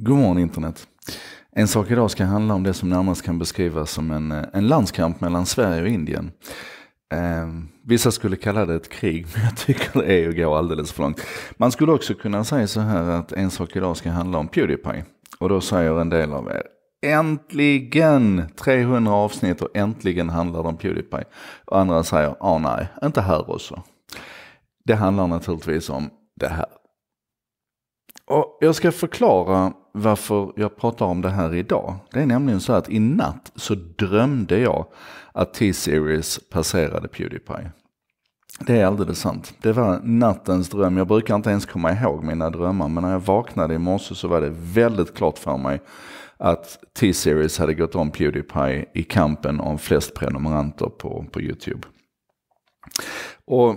God morgon internet. En sak idag ska handla om det som närmast kan beskrivas som en, eh, en landskamp mellan Sverige och Indien. Eh, vissa skulle kalla det ett krig, men jag tycker det är att gå alldeles för långt. Man skulle också kunna säga så här att en sak idag ska handla om Pewdiepie. Och då säger en del av er, äntligen 300 avsnitt och äntligen handlar det om Pewdiepie. Och andra säger, ah nej, inte här också. Det handlar naturligtvis om det här. Och jag ska förklara varför jag pratar om det här idag. Det är nämligen så att i natt så drömde jag att T-Series passerade Pewdiepie. Det är alldeles sant. Det var nattens dröm. Jag brukar inte ens komma ihåg mina drömmar, men när jag vaknade i morse så var det väldigt klart för mig att T-Series hade gått om Pewdiepie i kampen om flest prenumeranter på, på YouTube. Och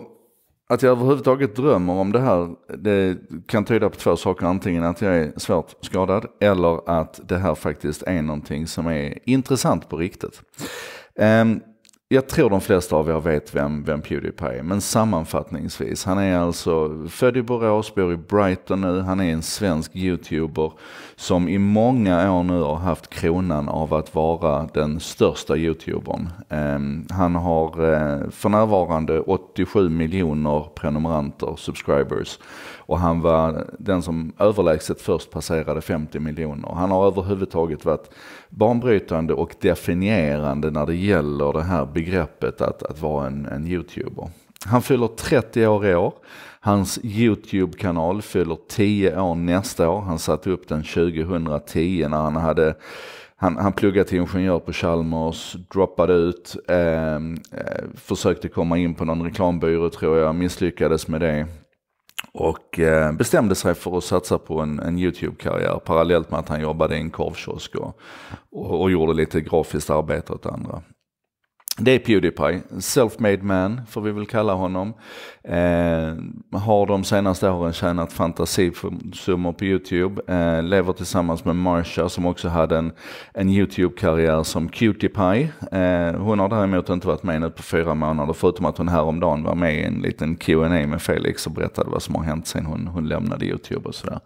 att jag överhuvudtaget drömmer om det här det kan tyda på två saker. Antingen att jag är svårt skadad eller att det här faktiskt är någonting som är intressant på riktigt. Um, jag tror de flesta av er vet vem, vem Pewdiepie är, men sammanfattningsvis. Han är alltså född i Borås, bor i Brighton nu. Han är en svensk youtuber som i många år nu har haft kronan av att vara den största youtubern. Ehm, han har eh, för närvarande 87 miljoner prenumeranter, subscribers. Och han var den som överlägset först passerade 50 miljoner. Han har överhuvudtaget varit banbrytande och definierande när det gäller det här begreppet att, att vara en, en youtuber. Han fyller 30 år i år. Hans YouTube-kanal fyller 10 år nästa år. Han satte upp den 2010 när han hade han, han pluggade till ingenjör på Chalmers, droppade ut, ehm, eh, försökte komma in på någon reklambyrå tror jag, misslyckades med det. Och eh, bestämde sig för att satsa på en, en YouTube-karriär parallellt med att han jobbade i en korvkiosk och, och, och gjorde lite grafiskt arbete åt andra det är Pewdiepie, self-made man får vi väl kalla honom. Eh, har de senaste åren tjänat fantasisummor på YouTube. Eh, lever tillsammans med Marsha som också hade en, en YouTube-karriär som Cutiepie. Eh, hon har däremot inte varit med nu på fyra månader förutom att hon häromdagen var med i en liten Q&A med Felix och berättade vad som har hänt sen hon, hon lämnade YouTube och sådär.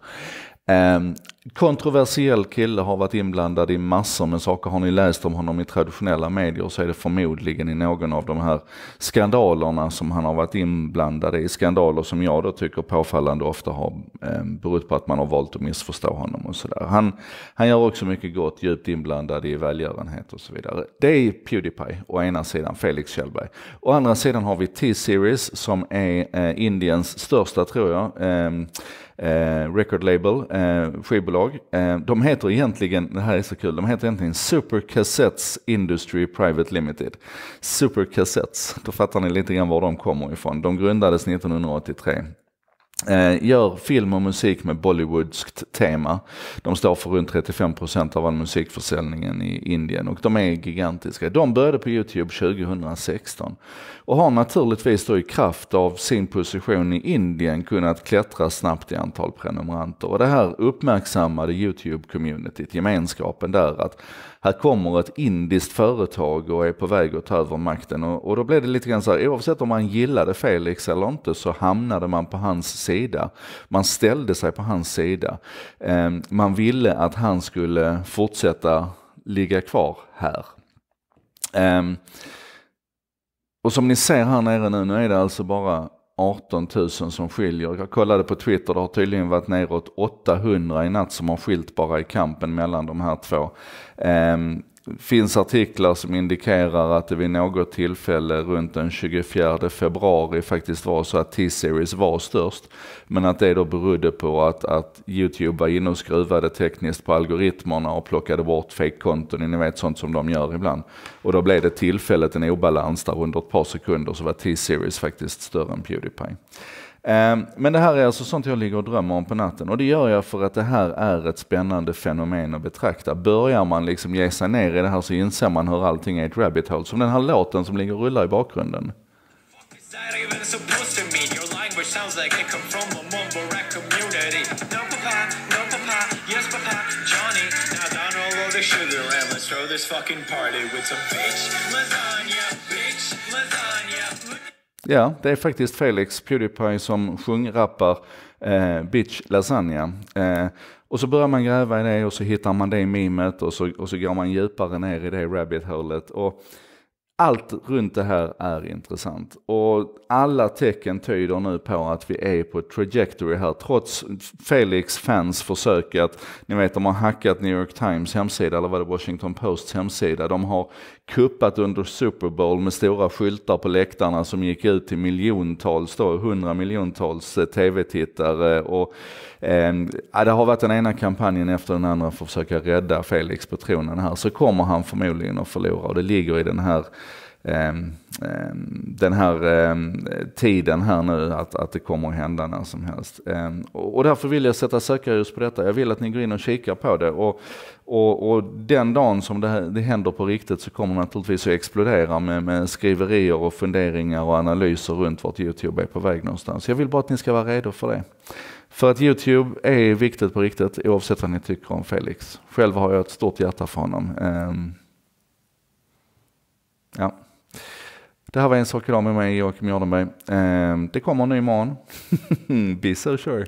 Ehm, Kontroversiell kille har varit inblandad i massor med saker. Har ni läst om honom i traditionella medier så är det förmodligen i någon av de här skandalerna som han har varit inblandad i. Skandaler som jag då tycker påfallande ofta har eh, berott på att man har valt att missförstå honom och sådär. Han, han gör också mycket gott, djupt inblandad i välgörenhet och så vidare. Det är Pewdiepie å ena sidan, Felix Kjellberg. Å andra sidan har vi T-Series som är eh, Indiens största tror jag, eh, eh record label, eh, bolag. Eh, de heter egentligen, det här är så kul, de heter egentligen Super Cassettes Industry Private Limited. Super Cassettes, då fattar ni lite grann var de kommer ifrån. De grundades 1983 Eh, gör film och musik med Bollywoodskt tema. De står för runt 35 av all musikförsäljningen i Indien och de är gigantiska. De började på Youtube 2016 och har naturligtvis då i kraft av sin position i Indien kunnat klättra snabbt i antal prenumeranter. Och det här uppmärksammade Youtube-communityt, gemenskapen där, att här kommer ett indiskt företag och är på väg att ta över makten. Och, och då blev det lite grann så här, oavsett om man gillade Felix eller inte så hamnade man på hans sida. Man ställde sig på hans sida. Ehm, man ville att han skulle fortsätta ligga kvar här. Ehm, och som ni ser här nere nu, nu är det alltså bara 18 000 som skiljer. Jag kollade på Twitter, det har tydligen varit neråt 800 i natt som har skilt bara i kampen mellan de här två. Ehm, finns artiklar som indikerar att det vid något tillfälle runt den 24 februari faktiskt var så att T-Series var störst. Men att det då berodde på att, att YouTube var inne och skruvade tekniskt på algoritmerna och plockade bort fake-konton, ni vet sånt som de gör ibland. Och då blev det tillfället en obalans där under ett par sekunder så var T-Series faktiskt större än Pewdiepie. Ehm, men det här är alltså sånt jag ligger och drömmer om på natten och det gör jag för att det här är ett spännande fenomen att betrakta. Börjar man liksom ge sig ner i det här så inser man hur allting är ett rabbit hole. Som den här låten som ligger och rullar i bakgrunden. Sugar and let's throw this fucking party with some bitch lasagna Ja, det är faktiskt Felix Pewdiepie som sjungrappar eh, Bitch Lasagna. Eh, och så börjar man gräva i det och så hittar man det mimet och så, och så går man djupare ner i det rabbit-hålet. och allt runt det här är intressant och alla tecken tyder nu på att vi är på ett trajectory här trots Felix fans försök att, ni vet de har hackat New York Times hemsida eller var det Washington Posts hemsida. De har kuppat under Super Bowl med stora skyltar på läktarna som gick ut till miljontals, då, hundra miljontals eh, tv-tittare och eh, det har varit den ena kampanjen efter den andra för att försöka rädda Felix på tronen här så kommer han förmodligen att förlora och det ligger i den här Ehm, ehm, den här ehm, tiden här nu, att, att det kommer att hända när som helst. Och därför vill jag sätta sökarljus på detta. Jag vill att ni går in och kikar på det. Och, och, och den dagen som det, det händer på riktigt så kommer det naturligtvis att explodera med, med skriverier och funderingar och analyser runt vart Youtube är på väg någonstans. Jag vill bara att ni ska vara redo för det. För att Youtube är viktigt på riktigt oavsett vad ni tycker om Felix. Själv har jag ett stort hjärta för honom. Ja. Det här var en sak idag med mig, Joakim Jardenberg. Ehm, det kommer en ny imorgon. Be so sure.